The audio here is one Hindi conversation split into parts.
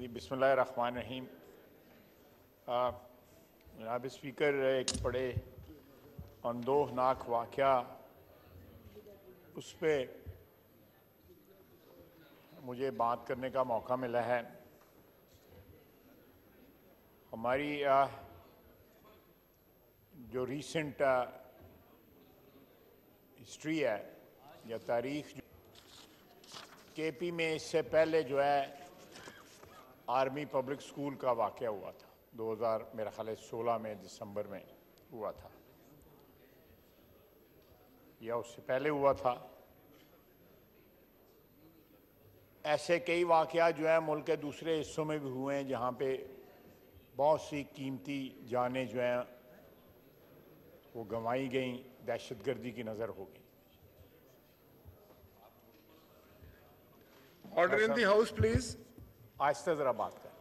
जी रहीम जनाब स्पीकर एक बड़े अनदोहनाक वाक़ उस पर मुझे बात करने का मौका मिला है हमारी आ, जो रीसेंट आ, हिस्ट्री है या तारीख के पी में इससे पहले जो है आर्मी पब्लिक स्कूल का वाक़ हुआ था 2000 मेरा ख्याल सोलह में दिसंबर में हुआ था या उससे पहले हुआ था ऐसे कई वाक़ जो हैं मुल्क के दूसरे हिस्सों में भी हुए हैं जहाँ पे बहुत सी कीमती जानें जो हैं वो गंवाई गई दहशत गर्दी की नज़र हो गई order in the house please आहिस्ते ज़रा बात करें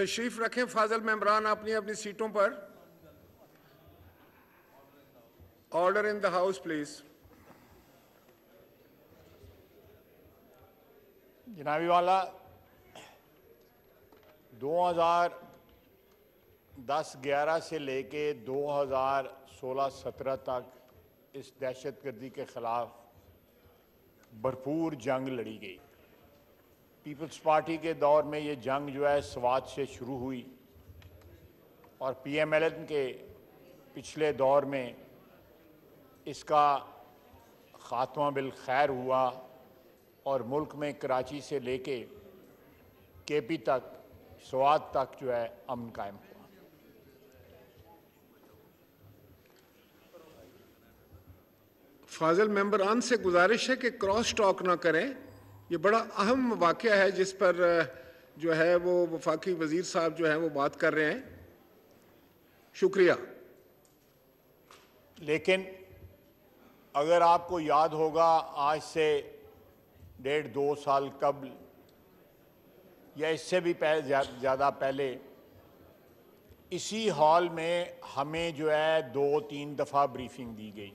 तशरीफ रखें फाजल मेम्बरान अपनी अपनी सीटों पर order in the house please जनाबी वाला 2010-11 से लेके 2016-17 तक इस दहशत गर्दी के ख़िलाफ़ भरपूर जंग लड़ी गई पीपल्स पार्टी के दौर में ये जंग जो है स्वाद से शुरू हुई और पीएमएलएन के पिछले दौर में इसका ख़ात्मा बिल खैर हुआ और मुल्क में कराची से लेके केपी तक स्वाद तक जो है अमन कायम हुआ फाजिल आन से गुजारिश है कि क्रॉस टॉक ना करें ये बड़ा अहम वाक़ है जिस पर जो है वो वफाकी वज़ीर साहब जो है वो बात कर रहे हैं शुक्रिया लेकिन अगर आपको याद होगा आज से डेढ़ दो साल कबल या इससे भी पह, ज़्यादा पहले इसी हॉल में हमें जो है दो तीन दफ़ा ब्रीफिंग दी गई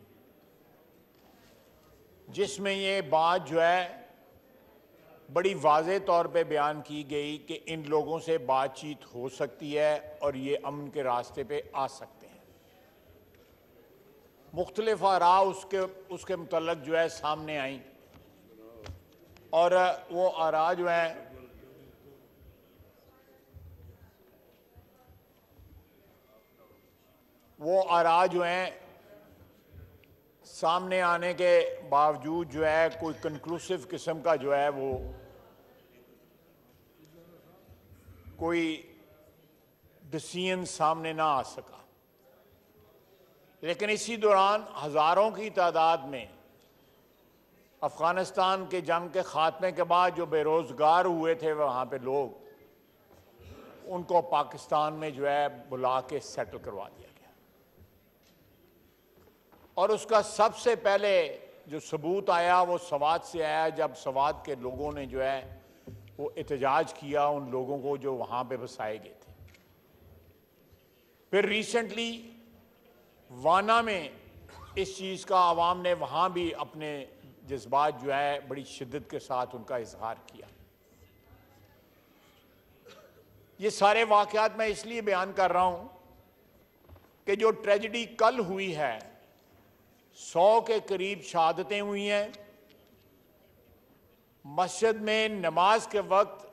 जिसमें ये बात जो है बड़ी वाज तौर पे बयान की गई कि इन लोगों से बातचीत हो सकती है और ये अमन के रास्ते पे आ सकते हैं मुख्तलिफ आरा उसके उसके मतलब जो है सामने आई और वो आरा जो हैं वो आरा जो हैं सामने आने के बावजूद जो है कोई कंक्लूसिव किस्म का जो है वो कोई डिसीजन सामने ना आ सका लेकिन इसी दौरान हज़ारों की तादाद में अफ़गानिस्तान के जंग के ख़ात्मे के बाद जो बेरोज़गार हुए थे वहाँ पे लोग उनको पाकिस्तान में जो है बुला के सेटल करवा दिया और उसका सबसे पहले जो सबूत आया वो सवाद से आया जब सवाद के लोगों ने जो है वो एहतजाज किया उन लोगों को जो वहाँ पे बसाए गए थे फिर रिसेंटली वाना में इस चीज़ का आवाम ने वहाँ भी अपने जज्बात जो है बड़ी शिद्दत के साथ उनका इजहार किया ये सारे वाक़ात मैं इसलिए बयान कर रहा हूँ कि जो ट्रेजडी कल हुई है सौ के करीब शहादतें हुई हैं मस्जिद में नमाज के वक्त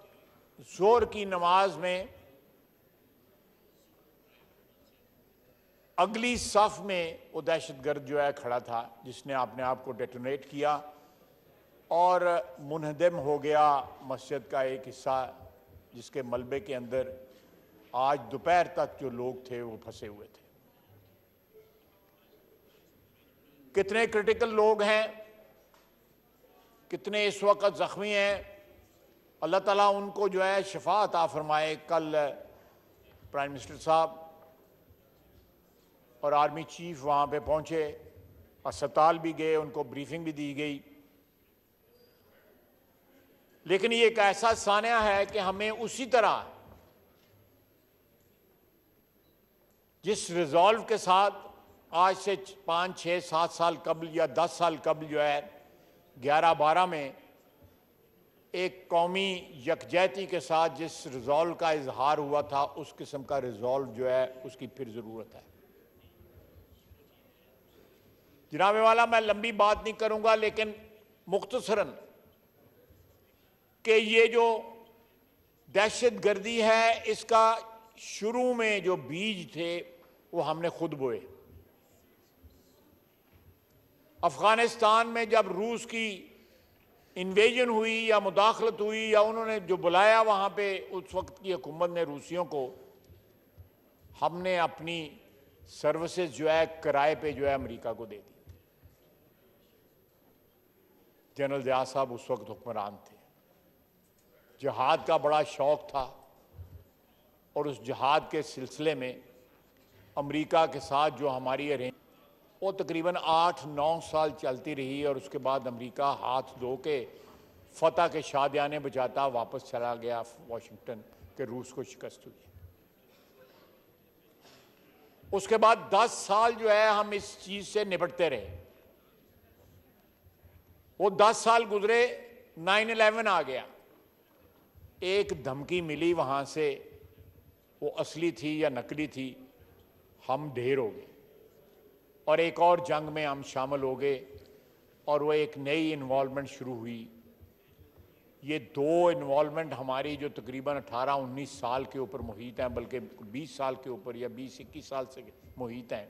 जोर की नमाज में अगली सफ में वो दहशत गर्द जो है खड़ा था जिसने अपने आप को डेटोनेट किया और मुनहदम हो गया मस्जिद का एक हिस्सा जिसके मलबे के अंदर आज दोपहर तक जो लोग थे वो फंसे हुए थे कितने क्रिटिकल लोग हैं कितने इस वक्त ज़ख्मी हैं अल्लाह ताला उनको जो है शफा अता फरमाए कल प्राइम मिनिस्टर साहब और आर्मी चीफ वहाँ पे पहुँचे अस्पताल भी गए उनको ब्रीफिंग भी दी गई लेकिन ये एक ऐसा सानिया है कि हमें उसी तरह जिस रिजॉल्व के साथ आज से पाँच छः सात साल कबल या दस साल कबल जो है ग्यारह बारह में एक कौमी यकजहती के साथ जिस रिजॉल्व का इजहार हुआ था उस किस्म का रिजॉल्व जो है उसकी फिर ज़रूरत है जनाबे वाला मैं लंबी बात नहीं करूँगा लेकिन मुख्तसरन कि ये जो दहशत गर्दी है इसका शुरू में जो बीज थे वो हमने खुद बोए अफ़गानिस्तान में जब रूस की इन्वेजन हुई या मुदाखलत हुई या उन्होंने जो बुलाया वहाँ पे उस वक्त की हुकूमत ने रूसियों को हमने अपनी सर्विसेज जो है किराए पे जो है अमेरिका को दे दी जनरल जया साहब उस वक्त हुक्मरान थे जहाद का बड़ा शौक था और उस जहाद के सिलसिले में अमेरिका के साथ जो हमारी अरेंज वो तकरीबन आठ नौ साल चलती रही और उसके बाद अमेरिका हाथ धो के फतेह के शादियाने बचाता वापस चला गया वाशिंगटन के रूस को शिकस्त हुई उसके बाद दस साल जो है हम इस चीज़ से निपटते रहे वो दस साल गुजरे नाइन इलेवन आ गया एक धमकी मिली वहां से वो असली थी या नकली थी हम ढेर हो गए और एक और जंग में हम शामिल हो गए और वो एक नई इन्वॉलमेंट शुरू हुई ये दो इन्वॉलमेंट हमारी जो तकरीबन 18-19 साल के ऊपर मुहित हैं बल्कि 20 साल के ऊपर या 20 इक्कीस साल से मुहित हैं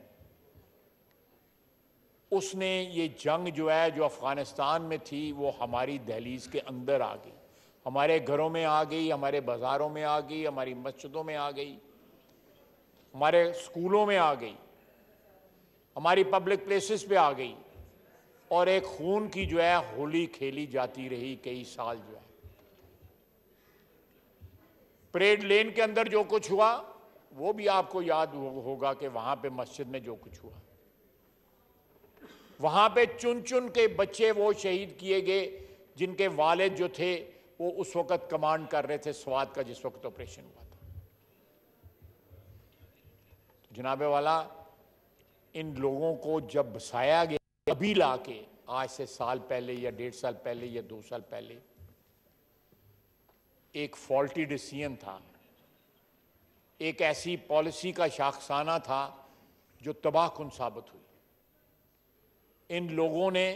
उसने ये जंग जो है जो अफ़गानिस्तान में थी वो हमारी दहलीज के अंदर आ गई हमारे घरों में आ गई हमारे बाज़ारों में आ गई हमारी मस्जिदों में आ गई हमारे स्कूलों में आ गई हमारी पब्लिक प्लेसेस पे आ गई और एक खून की जो है होली खेली जाती रही कई साल जो है परेड लेन के अंदर जो कुछ हुआ वो भी आपको याद होगा कि वहां पे मस्जिद में जो कुछ हुआ वहां पे चुन चुन के बच्चे वो शहीद किए गए जिनके वालिद जो थे वो उस वक्त कमांड कर रहे थे स्वाद का जिस वक्त ऑपरेशन हुआ था जनाबे वाला इन लोगों को जब बसाया गया अभी ला के आज से साल पहले या डेढ़ साल पहले या दो साल पहले एक फॉल्टी डिसीजन था एक ऐसी पॉलिसी का शाखसाना था जो तबाहकुन साबित हुई इन लोगों ने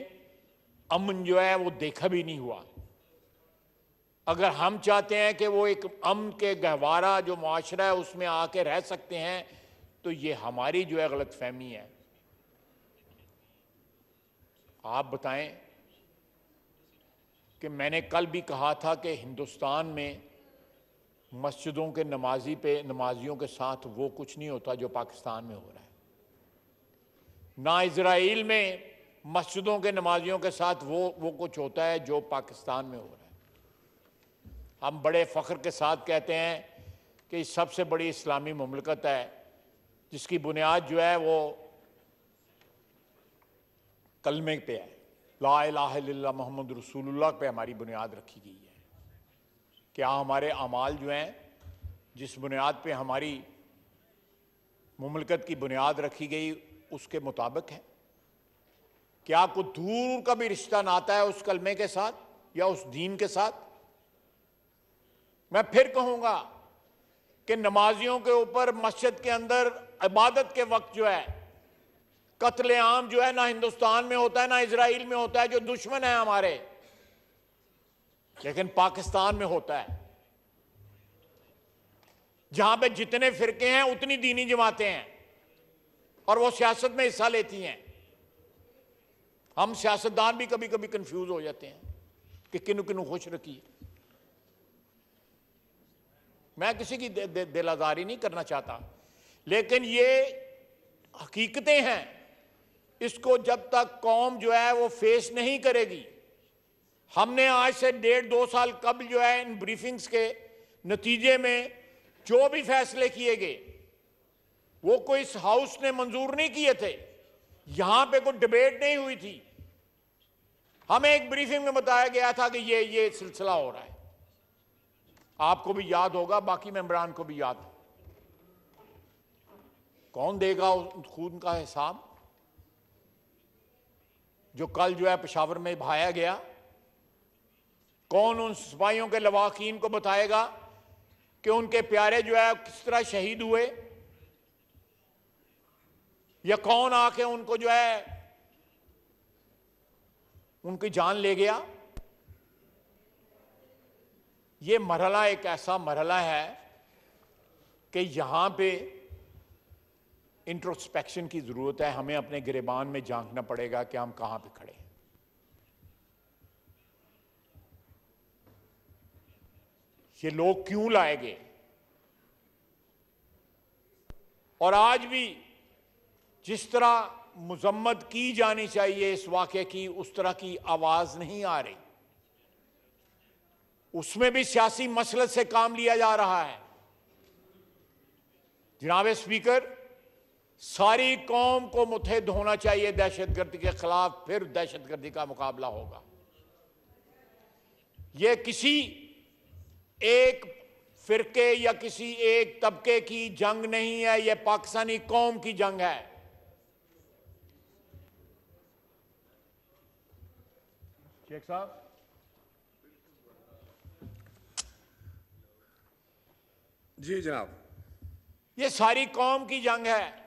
अमन जो है वो देखा भी नहीं हुआ अगर हम चाहते हैं कि वो एक अमन के गहवारा जो माशरा है उसमें आके रह सकते हैं तो ये हमारी जो है गलत फहमी है आप बताएं कि मैंने कल भी कहा था कि हिंदुस्तान में मस्जिदों के नमाजी पे नमाजियों के साथ वो कुछ नहीं होता जो पाकिस्तान में हो रहा है ना इसराइल में मस्जिदों के नमाजियों के साथ वो वो कुछ होता है जो पाकिस्तान में हो रहा है हम बड़े फ़ख्र के साथ कहते हैं कि सबसे बड़ी इस्लामी ममलकत है जिसकी बुनियाद जो है वो कलमे पे है ला ला मोहम्मद रसूलुल्लाह पे हमारी बुनियाद रखी गई है क्या हमारे अमाल जो हैं जिस बुनियाद पे हमारी ममलकत की बुनियाद रखी गई उसके मुताबिक है क्या कुछ दूर का भी रिश्ता नाता है उस कलमे के साथ या उस दीन के साथ मैं फिर कहूंगा कि नमाजियों के ऊपर मस्जिद के अंदर इबादत के वक्त जो है कत्लेआम जो है ना हिंदुस्तान में होता है ना इसराइल में होता है जो दुश्मन है हमारे लेकिन पाकिस्तान में होता है जहां पे जितने फिरके हैं उतनी दीनी जमाते हैं और वो सियासत में हिस्सा लेती हैं हम सियासतदान भी कभी कभी कंफ्यूज हो जाते हैं कि किन किन खुश रखिए मैं किसी की दिलादारी नहीं करना चाहता लेकिन ये हकीकतें हैं इसको जब तक कौम जो है वो फेस नहीं करेगी हमने आज से डेढ़ दो साल कबल जो है इन ब्रीफिंग्स के नतीजे में जो भी फैसले किए गए वो कोई इस हाउस ने मंजूर नहीं किए थे यहां पे कोई डिबेट नहीं हुई थी हमें एक ब्रीफिंग में बताया गया था कि ये ये सिलसिला हो रहा है आपको भी याद होगा बाकी मेम्बरान को भी याद है कौन देगा उस खून का हिसाब जो कल जो है पेशावर में भाया गया कौन उन सिपाहियों के लवाकिन को बताएगा कि उनके प्यारे जो है किस तरह शहीद हुए या कौन आके उनको जो है उनकी जान ले गया ये मरहला एक ऐसा मरहला है कि यहां पे इंट्रोस्पेक्शन की ज़रूरत है हमें अपने गिरबान में झांकना पड़ेगा कि हम कहां पे खड़े हैं ये लोग क्यों लाए गए और आज भी जिस तरह मुजम्मत की जानी चाहिए इस वाक्य की उस तरह की आवाज़ नहीं आ रही उसमें भी सियासी मसलत से काम लिया जा रहा है जनाब स्पीकर सारी कौम को मुतहद होना चाहिए दहशत गर्दी के खिलाफ फिर दहशत गर्दी का मुकाबला होगा यह किसी एक फिरके या किसी एक तबके की जंग नहीं है यह पाकिस्तानी कौम की जंग है शेख साहब जी जनाब यह सारी कौम की जंग है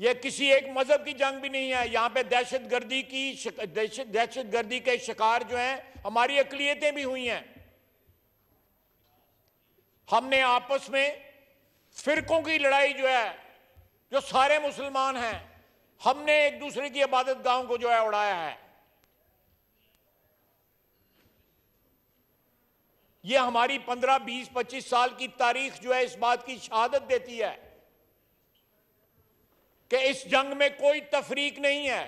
यह किसी एक मजहब की जंग भी नहीं है यहाँ पे दहशत गर्दी की दहशत गर्दी के शिकार जो हैं हमारी अकलीतें भी हुई हैं हमने आपस में फिरकों की लड़ाई जो है जो सारे मुसलमान हैं हमने एक दूसरे की इबादत गांव को जो है उड़ाया है ये हमारी पंद्रह बीस पच्चीस साल की तारीख जो है इस बात की शहादत देती है कि इस जंग में कोई तफरीक नहीं है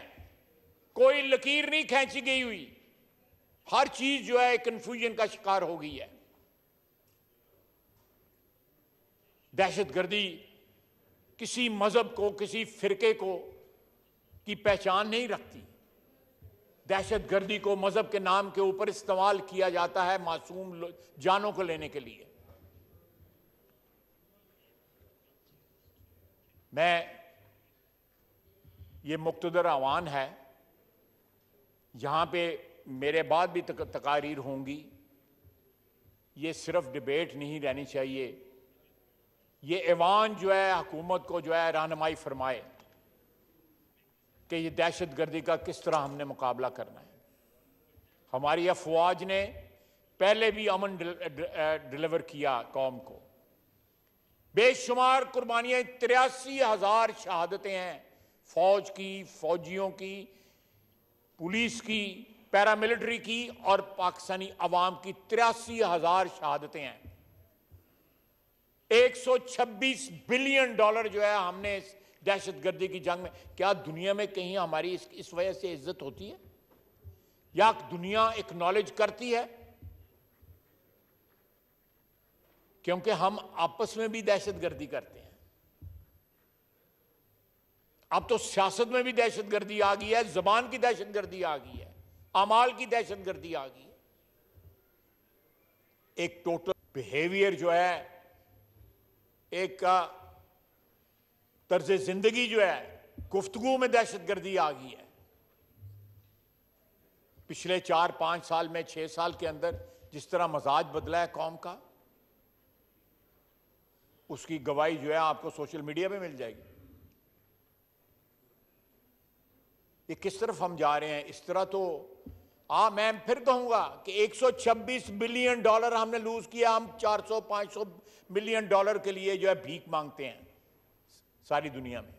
कोई लकीर नहीं खींची गई हुई हर चीज जो है कंफ्यूजन का शिकार हो गई है दहशतगर्दी किसी मजहब को किसी फिरके को की पहचान नहीं रखती दहशतगर्दी को मजहब के नाम के ऊपर इस्तेमाल किया जाता है मासूम जानों को लेने के लिए मैं ये मुक्तदर आवान है यहाँ पे मेरे बाद भी तक, तकारीर होंगी ये सिर्फ डिबेट नहीं रहनी चाहिए ये ऐवान जो है हुकूमत को जो है रहनमाई फरमाए कि ये दहशत गर्दी का किस तरह हमने मुकाबला करना है हमारी अफवाज ने पहले भी अमन डिलीवर किया कौम को बेशुमार कुर्बानियां तिरासी हज़ार शहादतें हैं फौज की फौजियों की पुलिस की पैरामिलिट्री की और पाकिस्तानी अवाम की तिरासी हजार शहादतें हैं 126 बिलियन डॉलर जो है हमने दहशत गर्दी की जंग में क्या दुनिया में कहीं हमारी इस, इस वजह से इज्जत होती है या दुनिया एक्नॉलेज करती है क्योंकि हम आपस में भी दहशत गर्दी करते हैं अब तो सियासत में भी दहशत गर्दी आ गई है जबान की दहशत गर्दी आ गई है अमाल की दहशत गर्दी आ गई है एक टोटल बिहेवियर जो है एक तर्ज जिंदगी जो है गुफ्तगु में दहशत गर्दी आ गई है पिछले चार पांच साल में छह साल के अंदर जिस तरह मजाज बदला है कौम का उसकी गवाही जो है आपको सोशल मीडिया पे मिल जाएगी कि किस तरफ हम जा रहे हैं इस तरह तो हाँ मैं फिर कहूँगा कि 126 बिलियन डॉलर हमने लूज किया हम 400 500 बिलियन डॉलर के लिए जो है भीख मांगते हैं सारी दुनिया में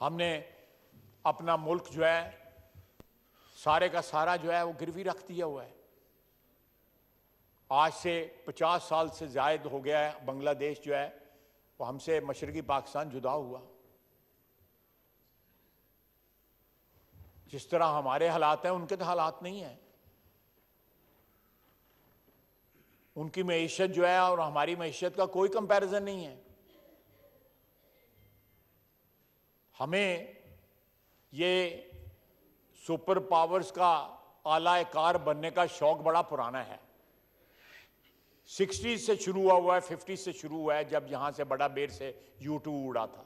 हमने अपना मुल्क जो है सारे का सारा जो है वो गिरवी रख दिया हुआ है आज से 50 साल से जायद हो गया है बांग्लादेश जो है वो हमसे मशरक़ी पाकिस्तान जुदा हुआ जिस तरह हमारे हालात हैं उनके तो हालात नहीं हैं उनकी मीशत जो है और हमारी मीशत का कोई कंपैरिजन नहीं है हमें ये सुपर पावर्स का आलाकार बनने का शौक बड़ा पुराना है सिक्सटी से शुरू हुआ हुआ है फिफ्टी से शुरू हुआ है जब यहां से बड़ा बेर से यूट्यूब उड़ा था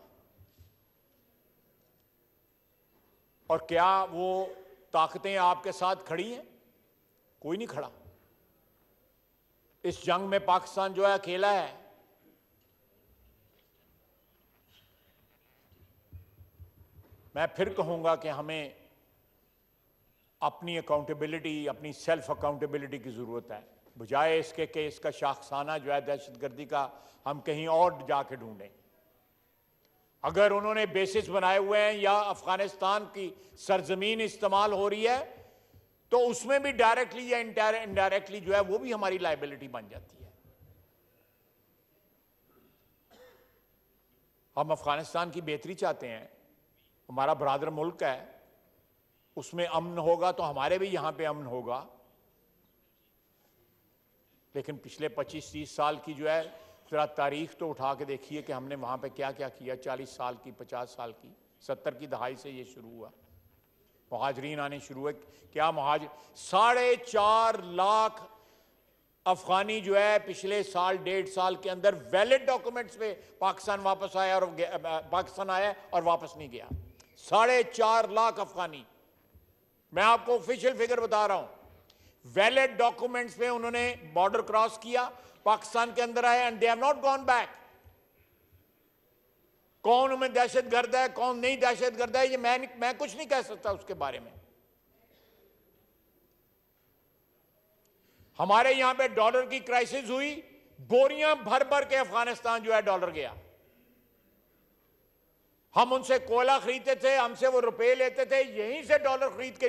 और क्या वो ताकतें आपके साथ खड़ी हैं कोई नहीं खड़ा इस जंग में पाकिस्तान जो है अकेला है मैं फिर कहूंगा कि हमें अपनी अकाउंटेबिलिटी अपनी सेल्फ अकाउंटेबिलिटी की ज़रूरत है बजाय इसके कि इसका शाखसाना जो है दहशत गर्दी का हम कहीं और जाके ढूंढें अगर उन्होंने बेसिस बनाए हुए हैं या अफगानिस्तान की सरजमीन इस्तेमाल हो रही है तो उसमें भी डायरेक्टली या इनडायरेक्टली जो है वो भी हमारी लाइबिलिटी बन जाती है हम अफगानिस्तान की बेहतरी चाहते हैं हमारा बरदर मुल्क है उसमें अमन होगा तो हमारे भी यहां पे अमन होगा लेकिन पिछले 25-30 साल की जो है ज़रा तारीख तो उठा के देखिए कि हमने वहाँ पे क्या क्या किया 40 साल की 50 साल की 70 की दहाई से ये शुरू हुआ महाजरीन आने शुरू हुए क्या महाज साढ़े चार लाख अफगानी जो है पिछले साल डेढ़ साल के अंदर वैलिड डॉक्यूमेंट्स पे पाकिस्तान वापस आया और पाकिस्तान आया और वापस नहीं गया साढ़े चार लाख अफगानी मैं आपको ऑफिशियल फिगर बता रहा हूं वैलिड डॉक्यूमेंट्स में उन्होंने बॉर्डर क्रॉस किया पाकिस्तान के अंदर आए and they have not gone back कौन उन्हें दहशत गर्द है कौन नहीं दहशत गर्द है ये मैं मैं कुछ नहीं कह सकता उसके बारे में हमारे यहां पे डॉलर की क्राइसिस हुई बोरियां भर भर के अफगानिस्तान जो है डॉलर गया हम उनसे कोयला खरीदते थे हमसे वो रुपए लेते थे यहीं से डॉलर खरीद के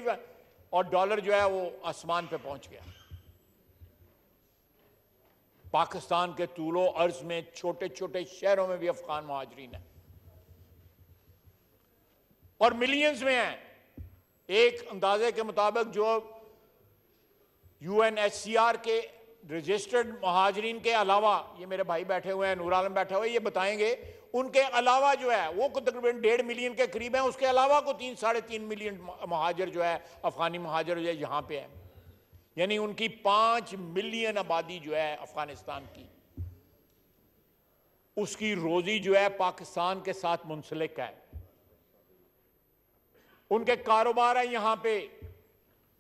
और डॉलर जो है वो आसमान पे पहुंच गया पाकिस्तान के तूलो अर्ज में छोटे छोटे शहरों में भी अफगान महाजरीन है और मिलियंस में है एक अंदाजे के मुताबिक जो यूएनएससीआर के रजिस्टर्ड महाजरीन के अलावा ये मेरे भाई बैठे हुए हैं नूर आलम बैठे हुए ये बताएंगे उनके अलावा जो है वो तो तकरीबन डेढ़ मिलियन के करीब है उसके अलावा को तीन साढ़े तीन मिलियन महाजर जो है अफगानी महाजर जो है यहाँ पे है यानी उनकी पांच मिलियन आबादी जो है अफगानिस्तान की उसकी रोजी जो है पाकिस्तान के साथ मुंसलिक है उनके कारोबार है यहां पे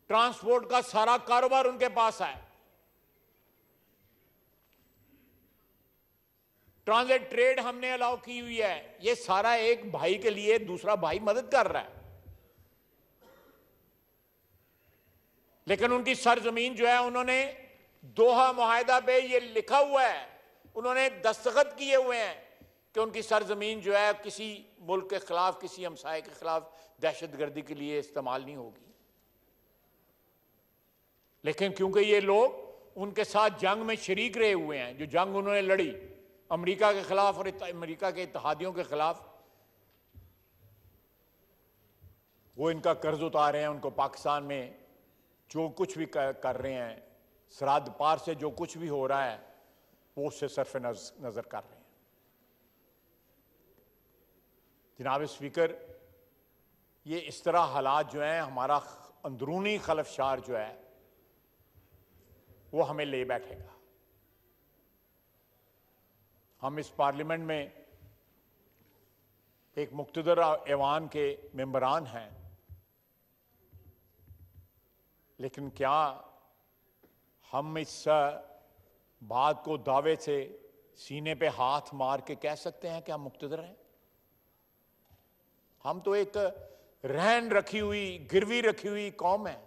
ट्रांसपोर्ट का सारा कारोबार उनके पास है ट्रांजिट ट्रेड हमने अलाउ की हुई है ये सारा एक भाई के लिए दूसरा भाई मदद कर रहा है लेकिन उनकी सरजमीन जो है उन्होंने दोहा माहिदा पे ये लिखा हुआ है उन्होंने दस्तखत किए हुए हैं कि उनकी सरजमीन जो है किसी मुल्क के खिलाफ किसी हमसाय के खिलाफ दहशत गर्दी के लिए इस्तेमाल नहीं होगी लेकिन क्योंकि ये लोग उनके साथ जंग में शरीक रहे हुए हैं जो जंग उन्होंने लड़ी अमेरिका के खिलाफ और अमेरिका के इतिहादियों के खिलाफ वो इनका कर्ज उतार रहे हैं उनको पाकिस्तान में जो कुछ भी कर, कर रहे हैं श्राद्ध पार से जो कुछ भी हो रहा है वो उससे सरफ नज़र कर रहे हैं जनाब स्पीकर ये इस तरह हालात जो हैं हमारा अंदरूनी खलफशार जो है वो हमें ले बैठेगा हम इस पार्लियामेंट में एक मुक्तदर ऐवान के मेम्बरान हैं लेकिन क्या हम इस बात को दावे से सीने पे हाथ मार के कह सकते हैं कि हम मुख्तदर हैं हम तो एक रहन रखी हुई गिरवी रखी हुई कौम है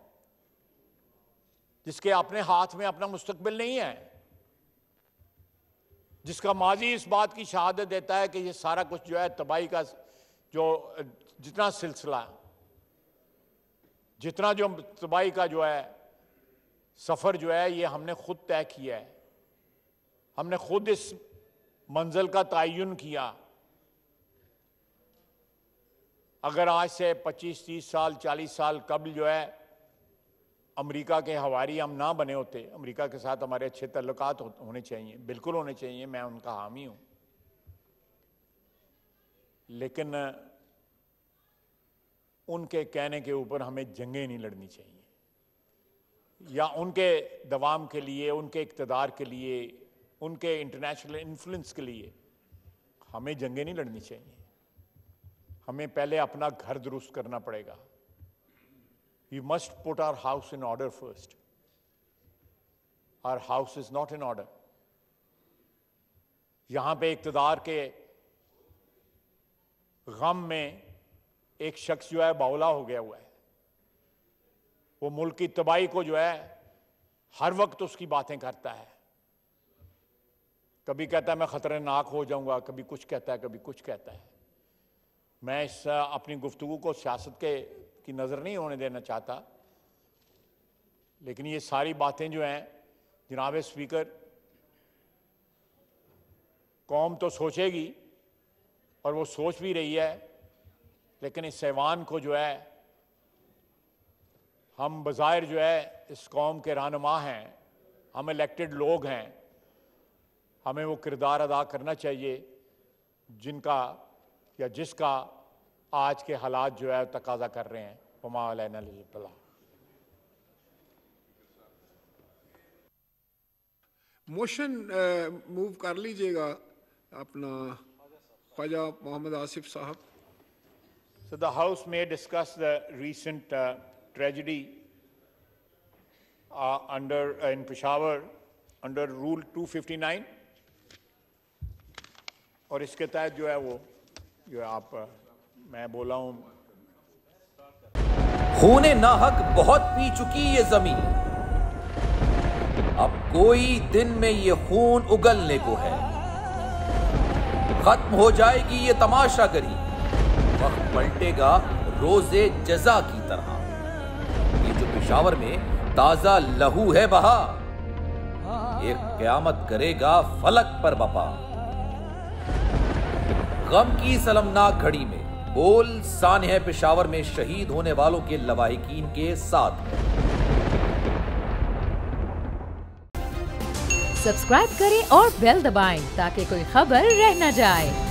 जिसके अपने हाथ में अपना मुस्तकबिल नहीं है जिसका माजी इस बात की शहादत देता है कि ये सारा कुछ जो है तबाही का जो जितना सिलसिला जितना जो तबाही का जो है सफ़र जो है ये हमने खुद तय किया है हमने खुद इस मंजिल का तयन किया अगर आज से 25-30 साल 40 साल कबल जो है अमेरिका के हवारी हम ना बने होते अमेरिका के साथ हमारे अच्छे तल्लक होने चाहिए बिल्कुल होने चाहिए मैं उनका हामी हूँ लेकिन उनके कहने के ऊपर हमें जंगें नहीं लड़नी चाहिए या उनके दवाम के लिए उनके इकतदार के लिए उनके इंटरनेशनल इन्फ्लुएंस के लिए हमें जंगें नहीं लड़नी चाहिए हमें पहले अपना घर दुरुस्त करना पड़ेगा We must put our house in order first. Our house is not in order. यहां पे इकतदार के गम में एक शख्स जो है बावला हो गया हुआ है वो मुल्क की तबाही को जो है हर वक्त उसकी बातें करता है कभी कहता है मैं ख़तरनाक हो जाऊंगा कभी कुछ कहता है कभी कुछ कहता है मैं इस अपनी गुफ्तु को सियासत के की नज़र नहीं होने देना चाहता लेकिन ये सारी बातें जो हैं जनाब स्पीकर कौम तो सोचेगी और वो सोच भी रही है लेकिन इस सैवान को जो है हम बाज़ाहिर जो है इस कौम के रहनमा हैं हम इलेक्टेड लोग हैं हमें वो किरदार अदा करना चाहिए जिनका या जिसका आज के हालात जो है तकाजा कर रहे हैं पमावला मोशन मूव कर लीजिएगा अपना Khwaja Muhammad Asif sahab so the house में discuss the recent tragedy under in Peshawar under rule 259 और इसके तहत जो है वो जो है आप uh, मैं बोला हूं खूने नाहक बहुत पी चुकी ये जमीन अब कोई दिन में ये खून उगलने को है खत्म हो जाएगी ये तमाशा करी वक्त पलटेगा रोजे जजा की तरह ये जो पिशावर में ताजा लहू है बहा ये क्यामत करेगा फलक पर बपा गम की सलमनाक घड़ी में बोल सान्ह पेशावर में शहीद होने वालों के लवाहिकीन के साथ सब्सक्राइब करें और बेल दबाएं ताकि कोई खबर रह न जाए